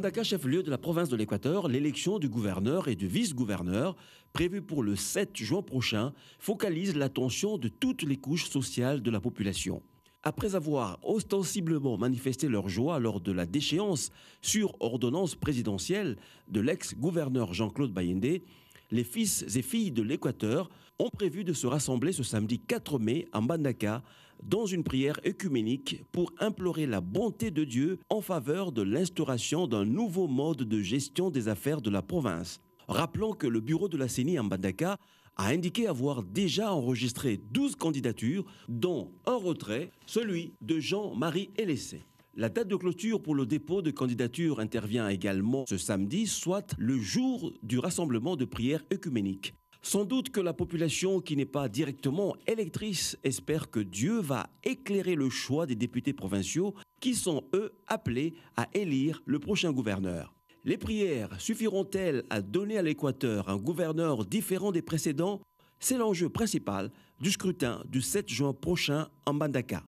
Dakar, chef-lieu de la province de l'Équateur, l'élection du gouverneur et du vice-gouverneur, prévue pour le 7 juin prochain, focalise l'attention de toutes les couches sociales de la population. Après avoir ostensiblement manifesté leur joie lors de la déchéance sur ordonnance présidentielle de l'ex-gouverneur Jean-Claude Bayende les fils et filles de l'Équateur ont prévu de se rassembler ce samedi 4 mai à Mbandaka dans une prière œcuménique pour implorer la bonté de Dieu en faveur de l'instauration d'un nouveau mode de gestion des affaires de la province. Rappelons que le bureau de la CENI à Mbandaka a indiqué avoir déjà enregistré 12 candidatures, dont un retrait, celui de Jean-Marie Hélessé. La date de clôture pour le dépôt de candidature intervient également ce samedi, soit le jour du rassemblement de prières œcuméniques. Sans doute que la population qui n'est pas directement électrice espère que Dieu va éclairer le choix des députés provinciaux qui sont, eux, appelés à élire le prochain gouverneur. Les prières suffiront-elles à donner à l'Équateur un gouverneur différent des précédents C'est l'enjeu principal du scrutin du 7 juin prochain en Bandaka.